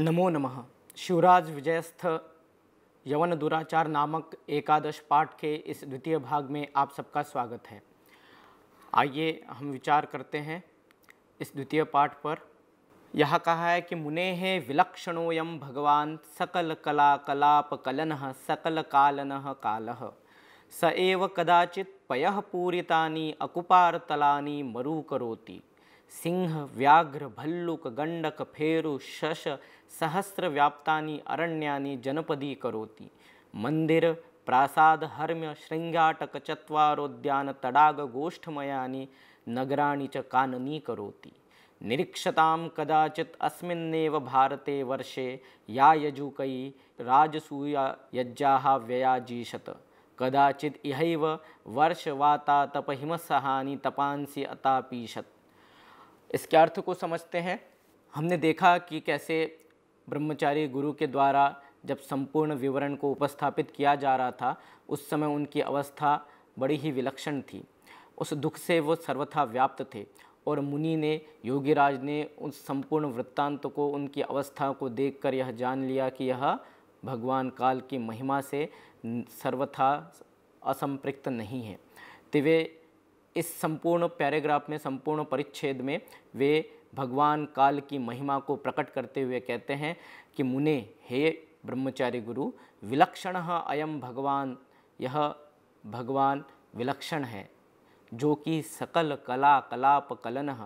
नमो नमः शिवराज विजयस्थ यवन दुराचार नामक एकादश पाठ के इस द्वितीय भाग में आप सबका स्वागत है आइए हम विचार करते हैं इस द्वितीय पाठ पर यह कहा है कि मुने है विलक्षणोयम भगवान सकल कला कलाप कलन सकल कालन काल स एव कदाचित पय पूरितानि अकुपारतलानि मरुकरोति सिंह व्याघ्र भल्लुक गंडक फेरु शश सहस्रव्याप्तानि अरण्यानि जनपदीकरोति मन्दिरप्रासादहर्म्यशृङ्गाटकचत्वारोद्यानतडागगोष्ठमयानि नगराणि च काननीकरोति निरीक्षतां कदाचित् अस्मिन्नेव भारते वर्षे या यजुकै राजसूययज्ञाः व्ययाजीषत कदाचित् इहैव वर्षवातातपहिमसहानि तपांसि अतापीषत् इसके अर्थ को समझते हैं हमने देखा कि कैसे ब्रह्मचारी गुरु के द्वारा जब संपूर्ण विवरण को उपस्थापित किया जा रहा था उस समय उनकी अवस्था बड़ी ही विलक्षण थी उस दुख से वो सर्वथा व्याप्त थे और मुनि ने योगीराज ने उस संपूर्ण वृत्तांत को उनकी अवस्था को देखकर यह जान लिया कि यह भगवान काल की महिमा से सर्वथा असंपृक्त नहीं है तो वे इस संपूर्ण पैराग्राफ में संपूर्ण परिच्छेद में वे भगवान काल की महिमा को प्रकट करते हुए कहते हैं कि मुने हे ब्रह्मचारी गुरु विलक्षण अयम भगवान यह भगवान विलक्षण है जो कि सकल कला कलाप कलन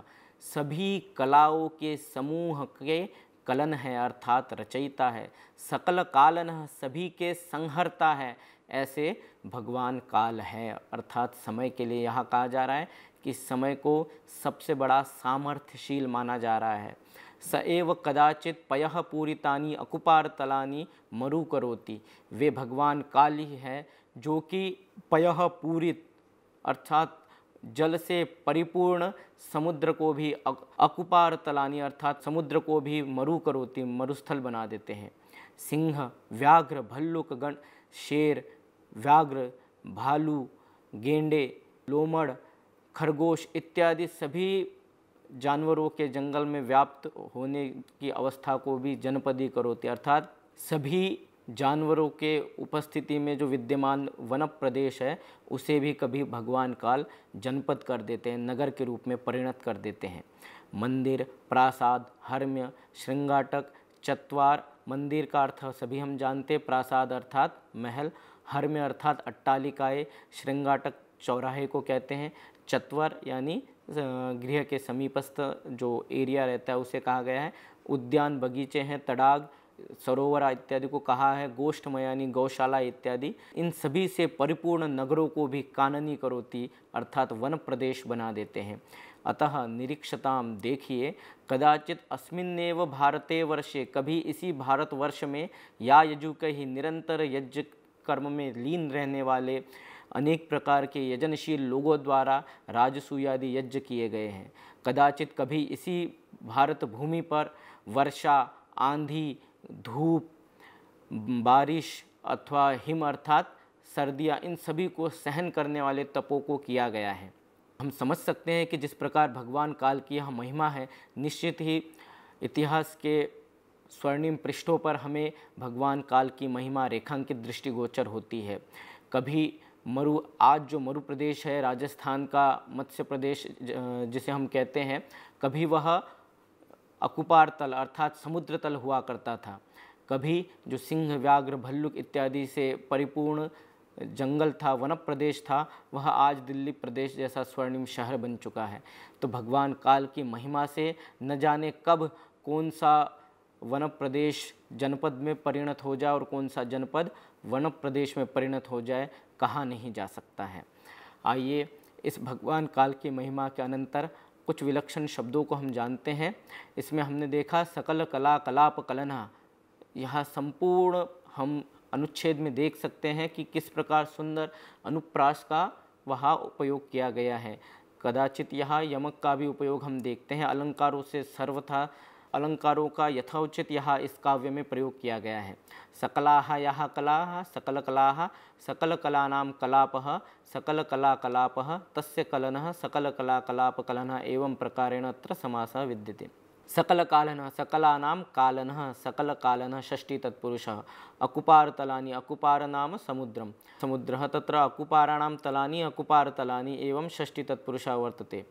सभी कलाओं के समूह के कलन है अर्थात रचयिता है सकल कालन सभी के संहरता है ऐसे भगवान काल है अर्थात समय के लिए यहाँ कहा जा रहा है कि समय को सबसे बड़ा सामर्थ्यशील माना जा रहा है स एव कदाचित पय पूरितानी अकुपार तलानी मरु करोती वे भगवान काली है हैं जो कि पय पूरित अर्थात जल से परिपूर्ण समुद्र को भी अकुपार तलानी अर्थात समुद्र को भी मरु करोती मरुस्थल बना देते हैं सिंह व्याघ्र भल्लुक गण शेर व्याघ्र भालू गेंडे लोमड़ खरगोश इत्यादि सभी जानवरों के जंगल में व्याप्त होने की अवस्था को भी जनपदी करोती अर्थात सभी जानवरों के उपस्थिति में जो विद्यमान वन प्रदेश है उसे भी कभी भगवान काल जनपद कर देते हैं नगर के रूप में परिणत कर देते हैं मंदिर प्रासाद हर्म्य श्रृंगाटक चतवार मंदिर का अर्थ सभी हम जानते प्रासाद अर्थात महल हर्म्य अर्थात अट्टालिकाएँ श्रृंगाटक चौराहे को कहते हैं चतवर यानी गृह के समीपस्थ जो एरिया रहता है उसे कहा गया है उद्यान बगीचे हैं तड़ाग सरोवर इत्यादि को कहा है गोष्ठमय यानी गौशाला इत्यादि इन सभी से परिपूर्ण नगरों को भी काननी करोती अर्थात वन प्रदेश बना देते हैं अतः निरीक्षताम देखिए कदाचित अस्मिन्नेव भारते वर्षे कभी इसी भारतवर्ष में या यजुक ही निरंतर यज्ञ कर्म में लीन रहने वाले अनेक प्रकार के यजनशील लोगों द्वारा राजसूयादि यज्ञ किए गए हैं कदाचित कभी इसी भारत भूमि पर वर्षा आंधी धूप बारिश अथवा हिम अर्थात सर्दियाँ इन सभी को सहन करने वाले तपों को किया गया है हम समझ सकते हैं कि जिस प्रकार भगवान काल की यह महिमा है निश्चित ही इतिहास के स्वर्णिम पृष्ठों पर हमें भगवान काल की महिमा रेखांकित दृष्टिगोचर होती है कभी मरु आज जो मरु प्रदेश है राजस्थान का मत्स्य प्रदेश जिसे हम कहते हैं कभी वह अकुपार तल अर्थात समुद्र तल हुआ करता था कभी जो सिंह व्याघ्र भल्लुक इत्यादि से परिपूर्ण जंगल था वन प्रदेश था वह आज दिल्ली प्रदेश जैसा स्वर्णिम शहर बन चुका है तो भगवान काल की महिमा से न जाने कब कौन सा वन प्रदेश जनपद में परिणत हो जाए और कौन सा जनपद वन प्रदेश में परिणत हो जाए कहा नहीं जा सकता है आइए इस भगवान काल की महिमा के अनंतर कुछ विलक्षण शब्दों को हम जानते हैं इसमें हमने देखा सकल कला कलाप कलना यह संपूर्ण हम अनुच्छेद में देख सकते हैं कि किस प्रकार सुंदर अनुप्रास का वहाँ उपयोग किया गया है कदाचित यह यमक का भी उपयोग हम देखते हैं अलंकारों से सर्वथा अलंकारों का यथोचित यह इस काव्य में प्रयोग किया गया है सकला यह कला सकल कला सकल नाम कलाप सकल कला कलाप तस् कलन सकल कला कलाप कलन एवं प्रकारेण अत्र समास विद्यते सकल कालन नाम कालन सकल कालन षष्टी तत्पुरुष अकुपार तलानी अकुपार नाम समुद्रम समुद्र तत्र अकुपाराणाम तलानी अकुपार तलानी एवं षष्टी तत्पुरुष वर्तते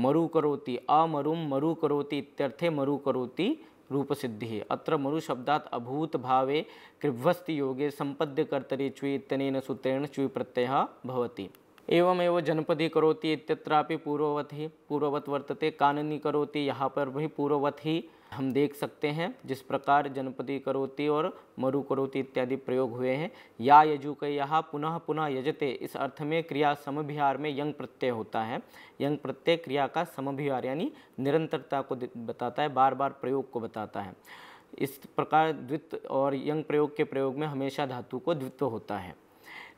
मरु करोति अमरुम मरु करोति इत्यर्थे मरु करोति रूप सिद्धि अत्र मरु शब्दात अभूत भावे कृभ्वस्त योगे संपद्य कर्तरी चुई इतनेन सूत्रेण चुई प्रत्यय भवति एवमेव जनपदी करोति इत्यत्रापि पूर्ववत ही पूर्ववत वर्तते काननी करोति यहाँ पर भी पूर्ववत ही हम देख सकते हैं जिस प्रकार जनपदी करोति और मरु करोति इत्यादि प्रयोग हुए हैं या यजुक यह पुनः पुनः यजते इस अर्थ में क्रिया समभिहार में यंग प्रत्यय होता है यंग प्रत्यय क्रिया का समभिहार यानी निरंतरता को बताता है बार बार प्रयोग को बताता है इस प्रकार द्वित्व और यंग प्रयोग के प्रयोग में हमेशा धातु को द्वित्व होता है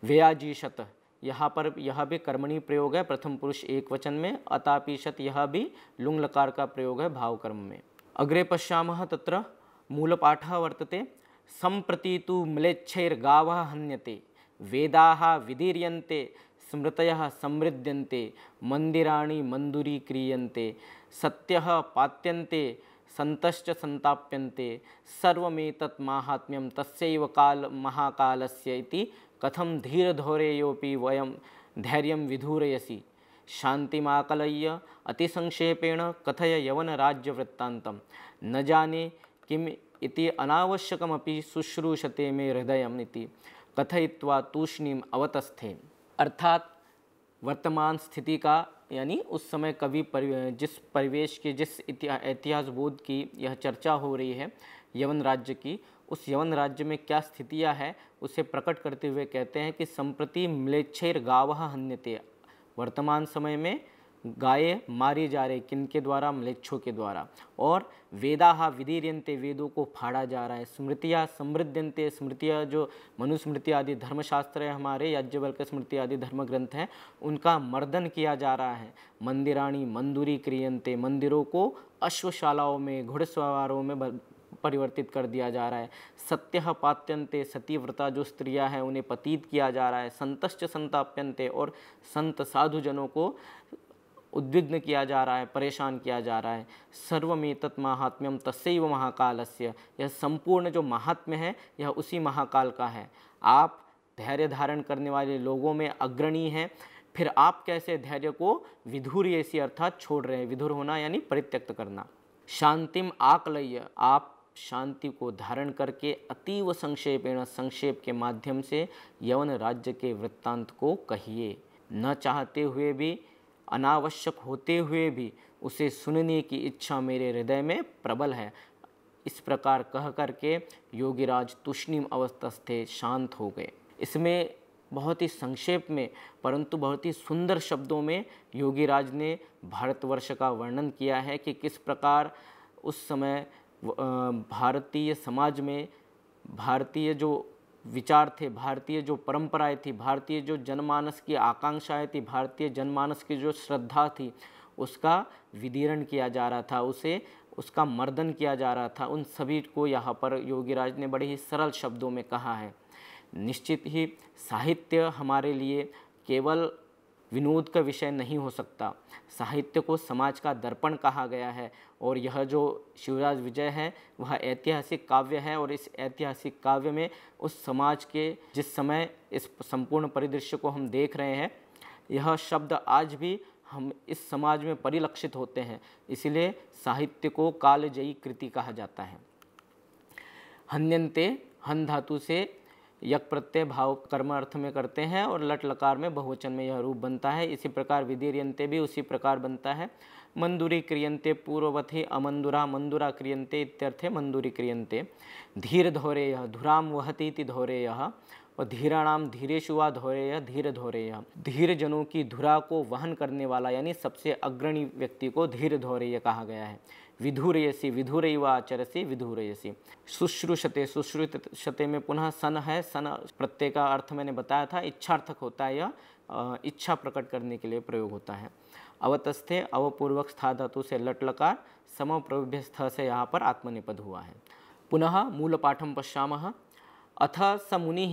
व्याजीशत यहाँ पर यह भी कर्मणी प्रयोग है प्रथम पुरुष एक वचन में अतापीशत यह भी लुंग लकार का प्रयोग है भाव कर्म में अग्रे पशा त्र मूलपाठ वर्त सम्प्रति तु म्लेच्छैर्गावः हन्यते वेदाः विदीर्यन्ते स्मृतयः समृद्यन्ते मन्दिराणि मन्दुरीक्रियन्ते सत्यः पात्यन्ते सन्तश्च सन्ताप्यन्ते सर्वमेतत् तस्व तस्यैव काल महाकालस्य इति कथं धीरधोरेयोपि वयं धैर्यं विधूरयसि अति संक्षेपेण कथय वृत्तांत न जाने किम इति अनावश्यकमपि शुश्रूषते मे हृदय कथयित्वा तूष्णीम अवतस्थे अर्थात वर्तमान स्थिति का यानी उस समय कवि जिस परिवेश के जिस इतिहास बोध की यह चर्चा हो रही है यवन राज्य की उस यवन राज्य में क्या स्थितियाँ है उसे प्रकट करते हुए कहते हैं कि संप्रति मिलेच्छेर गावः हन्यते वर्तमान समय में गाय मारी जा रही किन के द्वारा मलेच्छों के द्वारा और वेदाहा विधीर्यंते वेदों को फाड़ा जा रहा है स्मृतियाँ समृद्ध्यंते स्मृतियाँ जो मनुस्मृति आदि धर्मशास्त्र है हमारे याज्ञवल स्मृति आदि धर्म ग्रंथ हैं उनका मर्दन किया जा रहा है मंदिराणी मंदूरी क्रियंते मंदिरों को अश्वशालाओं में घुड़सवारों में परिवर्तित कर दिया जा रहा है सत्य पात्यंते सतीव्रता जो स्त्रियां हैं उन्हें पतीत किया जा रहा है संतश्च संताप्यंते और संत साधुजनों को उद्विग्न किया जा रहा है परेशान किया जा रहा है सर्वमेतत् महात्म्यम तस्व महाकाल से यह संपूर्ण जो महात्म्य है यह उसी महाकाल का है आप धैर्य धारण करने वाले लोगों में अग्रणी हैं फिर आप कैसे धैर्य को विधुर ऐसी अर्थात छोड़ रहे हैं विधुर होना यानी परित्यक्त करना शांतिम आकलय आप शांति को धारण करके अतीव संक्षेपेण संक्षेप के माध्यम से यवन राज्य के वृत्तांत को कहिए न चाहते हुए भी अनावश्यक होते हुए भी उसे सुनने की इच्छा मेरे हृदय में प्रबल है इस प्रकार कह करके योगीराज तुष्णिम अवस्था थे शांत हो गए इसमें बहुत ही संक्षेप में परंतु बहुत ही सुंदर शब्दों में योगीराज ने भारतवर्ष का वर्णन किया है कि किस प्रकार उस समय भारतीय समाज में भारतीय जो विचार थे भारतीय जो परंपराएं थी भारतीय जो जनमानस की आकांक्षाएं थी भारतीय जनमानस की जो श्रद्धा थी उसका विदीरण किया जा रहा था उसे उसका मर्दन किया जा रहा था उन सभी को यहाँ पर योगीराज ने बड़े ही सरल शब्दों में कहा है निश्चित ही साहित्य हमारे लिए केवल विनोद का विषय नहीं हो सकता साहित्य को समाज का दर्पण कहा गया है और यह जो शिवराज विजय है वह ऐतिहासिक काव्य है और इस ऐतिहासिक काव्य में उस समाज के जिस समय इस संपूर्ण परिदृश्य को हम देख रहे हैं यह शब्द आज भी हम इस समाज में परिलक्षित होते हैं इसलिए साहित्य को कालजयी कृति कहा जाता है हन्यंते हन धातु से यक प्रत्यय भाव कर्म अर्थ में करते हैं और लट लकार में बहुवचन में यह रूप बनता है इसी प्रकार विधिरियंते भी उसी प्रकार बनता है मंदूरी क्रियंते पूर्ववथे अमंदुरा मंदुरा क्रियंते इत्यर्थे मंदूरी क्रियंते धीर धौरेय धुराम वहतीति धौरेय और धीराणाम धीरेशु वा धौरेय धीर धौरेय धीर जनों की धुरा को वहन करने वाला यानी सबसे अग्रणी व्यक्ति को धीर धौरेय कहा गया है विधुरयसी विधुरैवा आचरसी विधुरयसी शुश्रूषते शुश्रूषते में पुनः सन है सन प्रत्यय का अर्थ मैंने बताया था इच्छार्थक होता है यह इच्छा प्रकट करने के लिए प्रयोग होता है अवतस्थे अवपूर्वक स्था धातु से लट लकार प्रभ्य स्थ से यहाँ पर आत्मनिपद हुआ है पुनः मूल पाठम पश्यामः अथ स मुनि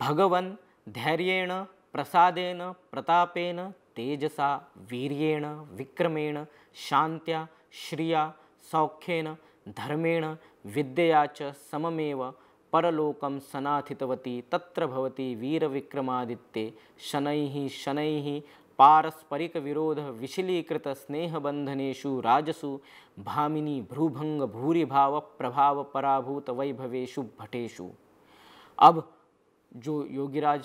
भगवन धैर्येण प्रसादेन प्रतापेन तेजसा वीर्येण विक्रमेण शांत्या श्रिया सौख्येन धर्मेण विद्या च सममेव परलोकं सनाथितवती तत्र भवति वीरविक्रमादित्ये शनैः शनैः पारस्परिकविरोधविशिलीकृतस्नेहबन्धनेषु राजसु भामिनी वैभवेशु भटेशु अब जो योगीराज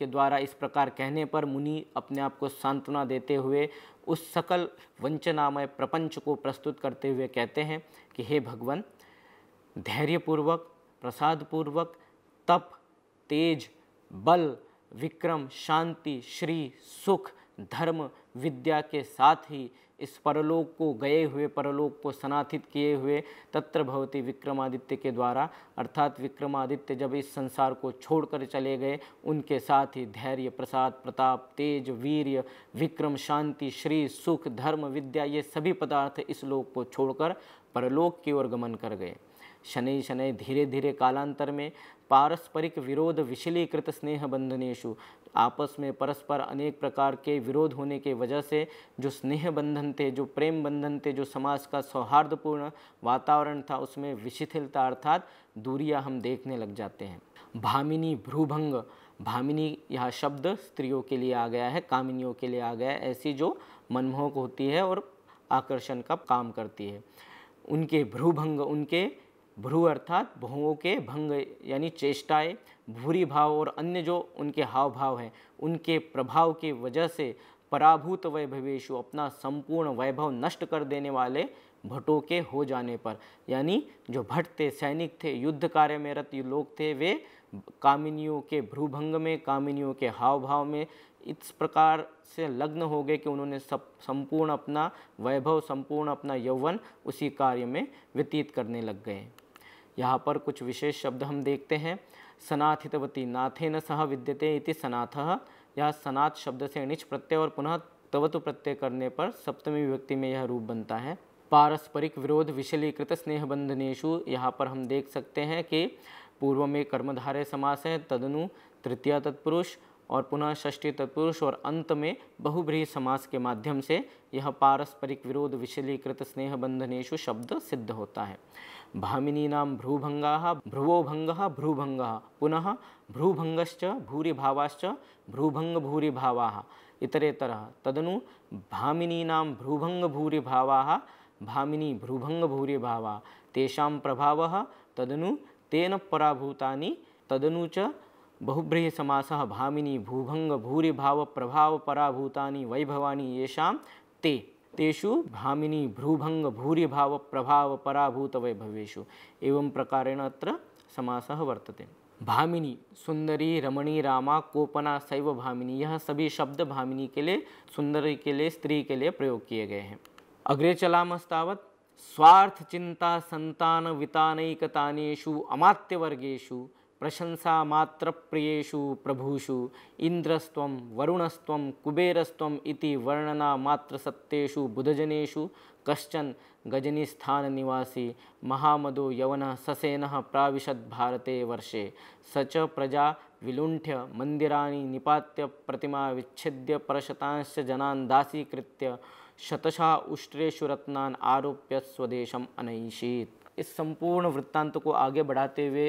के द्वारा इस प्रकार कहने पर मुनि अपने आप को सांत्वना देते हुए उस सकल वंचनामय प्रपंच को प्रस्तुत करते हुए कहते हैं कि हे भगवान धैर्यपूर्वक प्रसादपूर्वक तप तेज बल विक्रम शांति श्री सुख धर्म विद्या के साथ ही इस परलोक को गए हुए परलोक को सनाथित किए हुए तत्र भवती विक्रमादित्य के द्वारा अर्थात विक्रमादित्य जब इस संसार को छोड़कर चले गए उनके साथ ही धैर्य प्रसाद प्रताप तेज वीर्य विक्रम शांति श्री सुख धर्म विद्या ये सभी पदार्थ इस लोक को छोड़कर परलोक की ओर गमन कर गए शनै शनै धीरे धीरे कालांतर में पारस्परिक विरोध विशलीकृत स्नेह बंधनेशु आपस में परस्पर अनेक प्रकार के विरोध होने के वजह से जो स्नेह बंधन थे जो प्रेम बंधन थे जो समाज का सौहार्दपूर्ण वातावरण था उसमें विशिथिलता अर्थात दूरियां हम देखने लग जाते हैं भामिनी भ्रूभंग भामिनी यह शब्द स्त्रियों के लिए आ गया है कामिनियों के लिए आ गया है ऐसी जो मनमोहक होती है और आकर्षण का काम करती है उनके भ्रूभंग उनके भ्रू अर्थात भुवों के भंग यानी चेष्टाएँ भूरी भाव और अन्य जो उनके हाव भाव हैं उनके प्रभाव की वजह से पराभूत वैभवेशु अपना संपूर्ण वैभव नष्ट कर देने वाले भटों के हो जाने पर यानी जो भट्ट थे सैनिक थे युद्ध कार्य में रत लोग थे वे कामिनियों के भ्रूभंग में कामिनियों के हाव भाव में इस प्रकार से लग्न हो गए कि उन्होंने सब संपूर्ण अपना वैभव संपूर्ण अपना यौवन उसी कार्य में व्यतीत करने लग गए यहाँ पर कुछ विशेष शब्द हम देखते हैं सनाथितवती नाथेन सह विद्यते इति सनाथ यह सनाथ शब्द से अनिच प्रत्यय और पुनः तवतु प्रत्यय करने पर सप्तमी विभक्ति में यह रूप बनता है पारस्परिक विरोध विशलीकृत स्नेहबंधनेशु यहाँ पर हम देख सकते हैं कि पूर्व में कर्मधारय समास है तदनु तृतीय तत्पुरुष और पुनः षष्ठी तत्पुरुष और अंत में बहुब्रीही समास के माध्यम से यह पारस्परिक विरोध विशलीकृत स्नेह बंधनेशु शब्द सिद्ध होता है नाम भ्रूभंगा भ्रुवोभंग भ्रूभंग पुनः भ्रूभंगश्च भूरिभावाश्च भ्रूभंग भूरिभावा इतरेतर तदनु नाम भ्रूभंग भूरिभावा भामिनी भ्रूभंग भूरिभावा तेषां प्रभाव तदनु तेन पराभूतानि तदनु च बहुब्रीहिसमासः भामिनी भूभंग भाव प्रभाव पराभूतानि वैभवा येषां ते तेषु भामिनी भ्रूभंग भाव प्रभाव पराभूत वैभवेशु एवं प्रकारेण अत्र समासः वर्तते भामिनी सुंदरी रमणी रामा कोपना शैव भामिनी यह सभी शब्द भामिनी के लिए सुंदरी के लिए स्त्री के लिए प्रयोग किए गए हैं अग्रे चलामस्तावत स्वार्थ चिंता संतान वितानैकतानेषु अमात्यवर्गेषु प्रशंसा मात्र प्रियु प्रभुषु इंद्रस्व वरुणस्व कुबेरस्व इति वर्णना मात्र सत्तेषु बुधजनेषु कश्चन गजनीस्थान निवासी महामदो यवन ससेन प्राविशद भारते वर्षे स च प्रजा विलुंठ्य मंदरा निपात्य प्रतिमा विच्छेद परशतांश जनान दासीकृत्य शतशा उष्ट्रेशु रत्नान आरोप्य स्वदेशम अनैषीत इस संपूर्ण वृत्तांत को आगे बढ़ाते हुए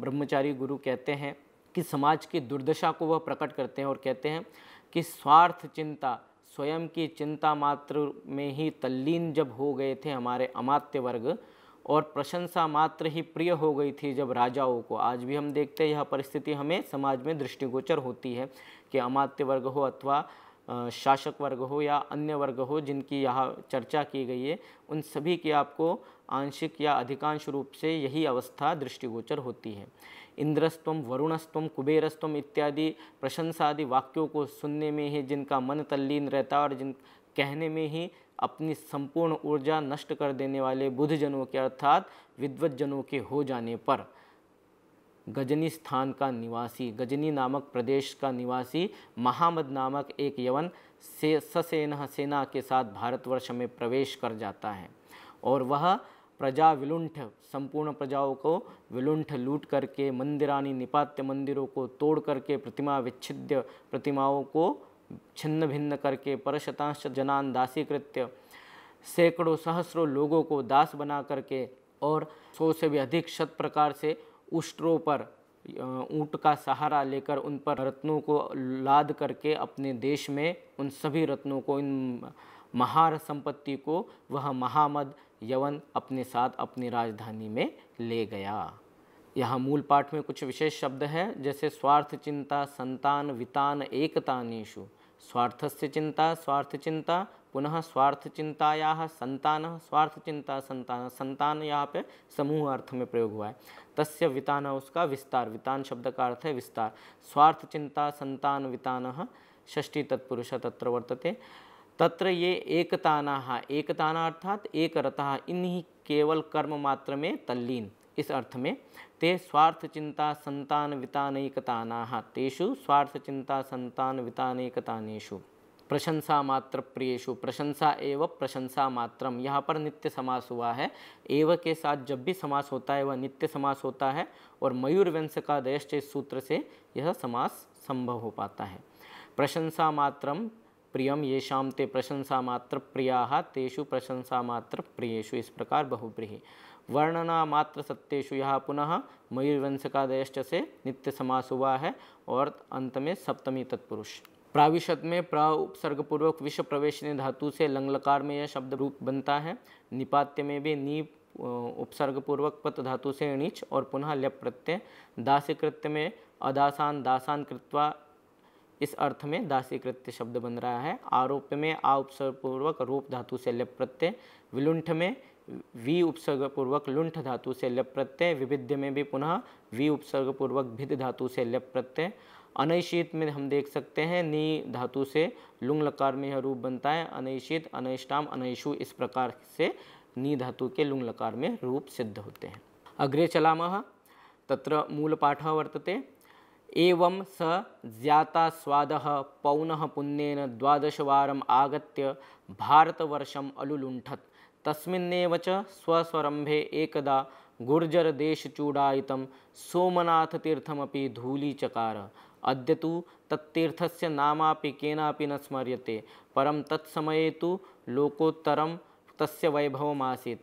ब्रह्मचारी गुरु कहते हैं कि समाज की दुर्दशा को वह प्रकट करते हैं और कहते हैं कि स्वार्थ चिंता स्वयं की चिंता मात्र में ही तल्लीन जब हो गए थे हमारे अमात्य वर्ग और प्रशंसा मात्र ही प्रिय हो गई थी जब राजाओं को आज भी हम देखते हैं यह परिस्थिति हमें समाज में दृष्टिगोचर होती है कि अमात्य वर्ग हो अथवा शासक वर्ग हो या अन्य वर्ग हो जिनकी यहाँ चर्चा की गई है उन सभी की आपको आंशिक या अधिकांश रूप से यही अवस्था दृष्टिगोचर होती है इंद्रस्व वरुणस्व कुबेरस्व इत्यादि प्रशंसादि वाक्यों को सुनने में ही जिनका मन तल्लीन रहता है और जिन कहने में ही अपनी संपूर्ण ऊर्जा नष्ट कर देने वाले बुधजनों के अर्थात विद्वज्जनों के हो जाने पर गजनी स्थान का निवासी गजनी नामक प्रदेश का निवासी महामद नामक एक यवन से ससेना सेना के साथ भारतवर्ष में प्रवेश कर जाता है और वह प्रजा विलुंठ संपूर्ण प्रजाओं को विलुंठ लूट करके मंदिरानी निपात्य मंदिरों को तोड़ करके प्रतिमा विच्छिद्य प्रतिमाओं को छिन्न भिन्न करके परशतांश जनान दासीकृत्य सैकड़ों सहस्रों लोगों को दास बना करके और सौ से भी अधिक शत प्रकार से उष्ट्रों पर ऊँट का सहारा लेकर उन पर रत्नों को लाद करके अपने देश में उन सभी रत्नों को इन महार संपत्ति को वह महामद यवन अपने साथ अपनी राजधानी में ले गया यहाँ मूल पाठ में कुछ विशेष शब्द हैं जैसे स्वार्थ चिंता संतान वितान एकतानीशु स्वार्थ से चिंता स्वार्थ चिंता पुनः स्वार्थ चिंताया संतान स्वार्थ चिंता संतान संतान यहाँ पे समूह अर्थ में प्रयोग हुआ है तस्य वितान उसका विस्तार वितान शब्द का अर्थ है विस्तार स्वार्थ चिंता संतान वितान षष्टी तत्पुरुष तत्र वर्तते तत्र ये एकताना एकताना अर्थात एक रता इन्हीं केवल कर्म मात्र में तल्लीन इस अर्थ में ते स्वार्थ चिंता संतान वितानैकताना तेषु स्वार्थ चिंता संतान वितानैकतानेषु प्रशंसा मात्र प्रियेशु प्रशंसा एवं प्रशंसा मात्रम यहाँ पर नित्य समास हुआ है एव के साथ जब भी समास होता है वह नित्य समास होता है और मयूर वंश का दयश्च सूत्र से यह समास संभव हो पाता है प्रशंसा मात्रम प्रियम शाम ते प्रशंसा मात्र प्रिया तेषु प्रशंसा मात्र प्रियेषु इस प्रकार बहुप्रिय वर्णना मात्र सत्यु यहाँ पुनः मयूरवंशकादयश्च से नित्य समास हुआ है और अंत में सप्तमी तत्पुरुष प्राविशत में प्रा उपसर्गपूर्वक विश्व प्रवेश धातु से लंगलकार में यह शब्द रूप बनता है निपात्य में भी नी उपसर्गपूर्वक पत धातु से णीच और पुनः लप प्रत्यय दास कृत्य में अदासान दासान कृत्वा इस अर्थ में कृत्य शब्द बन रहा है आरोप में आ उपसर्ग पूर्वक रूप धातु से लिप प्रत्यय विलुंठ में वी उपसर्ग पूर्वक लुंठ धातु से लिप प्रत्यय विभिद्य में भी पुनः वी उपसर्ग पूर्वक भिद धातु से लिप प्रत्यय अनैषित में हम देख सकते हैं नी धातु से लुंग लकार में यह रूप बनता है अनैषित अनैष्टाम अनैषु इस प्रकार से नी धातु के लुंग लकार में रूप सिद्ध होते हैं अग्रे चलामः तत्र पाठ वर्तते एवं स ज्ञाता स्वादः पौनः पुण्येन द्वादशवारम् आगत्य भारतवर्षम् अलुलुण्ठत् तस्मिन्नेव च स्वस्वरम्भे एकदा गुर्जरदेशचूडायितं सोमनाथतीर्थमपि धूलीचकार अद्य तु तत्तीर्थस्य नामापि केनापि न स्मर्यते परं तत्समये तु लोकोत्तरं तस्य वैभवमासीत्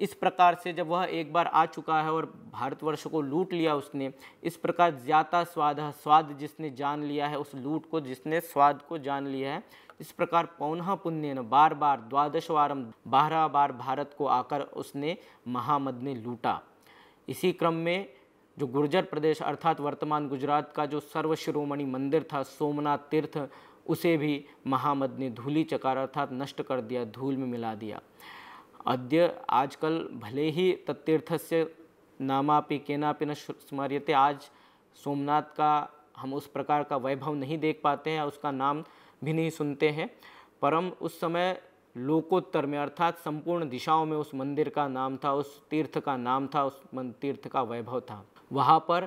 इस प्रकार से जब वह एक बार आ चुका है और भारतवर्ष को लूट लिया उसने इस प्रकार ज्यादा स्वाद स्वाद जिसने जान लिया है उस लूट को जिसने स्वाद को जान लिया है इस प्रकार पौनः पुण्य ने बार बार द्वादश वारम बारह बार भारत को आकर उसने महामद ने लूटा इसी क्रम में जो गुर्जर प्रदेश अर्थात वर्तमान गुजरात का जो सर्वशिरोमणि मंदिर था सोमनाथ तीर्थ उसे भी महामद ने धूली चकार अर्थात नष्ट कर दिया धूल में मिला दिया अद्य आजकल भले ही तत्तीर्थ से नामापि केनापि न स्मर्यते आज सोमनाथ का हम उस प्रकार का वैभव नहीं देख पाते हैं उसका नाम भी नहीं सुनते हैं परम उस समय लोकोत्तर में अर्थात संपूर्ण दिशाओं में उस मंदिर का नाम था उस तीर्थ का नाम था उस तीर्थ का वैभव था वहाँ पर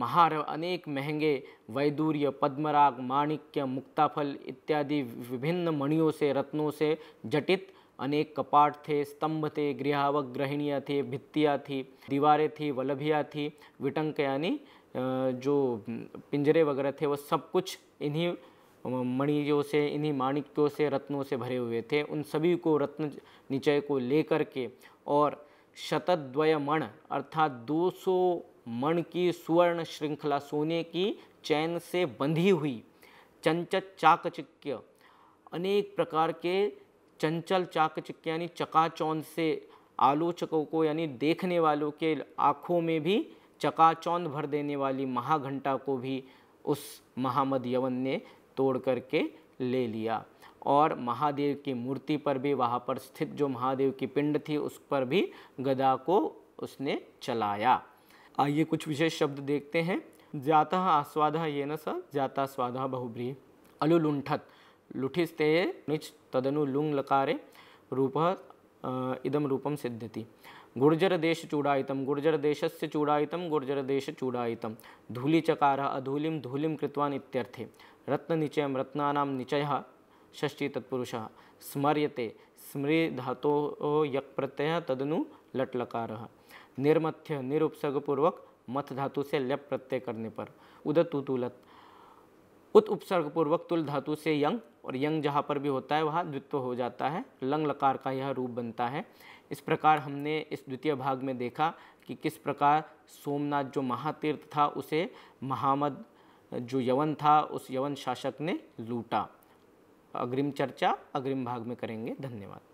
महार अनेक महंगे वैदूर्य पद्मराग माणिक्य मुक्ताफल इत्यादि विभिन्न मणियों से रत्नों से जटित अनेक कपाट थे स्तंभ थे गृहावक गृहिणियाँ थे भित्तिया थी दीवारें थी थी विटंक यानी जो पिंजरे वगैरह थे वो सब कुछ इन्हीं मणियों से इन्हीं माणिक्यों से रत्नों से भरे हुए थे उन सभी को रत्न निचय को लेकर के और शतद्वय मण अर्थात 200 मण की सुवर्ण श्रृंखला सोने की चैन से बंधी हुई चंचत चाकचक्य अनेक प्रकार के चंचल चाक चक्के यानी चकाचौन से आलोचकों को यानी देखने वालों के आँखों में भी चकाचौंध भर देने वाली महाघंटा को भी उस महामद यवन ने तोड़ करके ले लिया और महादेव की मूर्ति पर भी वहाँ पर स्थित जो महादेव की पिंड थी उस पर भी गदा को उसने चलाया आइए कुछ विशेष शब्द देखते हैं जाता आस्वाद ये न स जाता स्वाद बहुब्री अलुलुंठत लुठिस्ते निच तदनु लुंग लकारे रूपः इदं रूपं सिद्ध्यति गुर्जरदेशचूडायितं गुर्जरदेशस्य चूडायितं गुर्जरदेशचूडायितं धूलिचकारः अधूलिं धूलिं कृतवान इत्यर्थे निचय रत्ना निचय षष्ठी तत्पुरुष स्मर्यते धातो यक प्रत्यय तदनु लट्लकारः निर्मथ्य निरुपसर्गपूर्वक मथ धातु से लप प्रत्यय करने पर उदतुतुलत उत उपसर्गपूर्वक तुल धातु से यंग और यंग जहाँ पर भी होता है वहाँ द्वित्व हो जाता है लंग लकार का यह रूप बनता है इस प्रकार हमने इस द्वितीय भाग में देखा कि किस प्रकार सोमनाथ जो महातीर्थ था उसे महामद जो यवन था उस यवन शासक ने लूटा अग्रिम चर्चा अग्रिम भाग में करेंगे धन्यवाद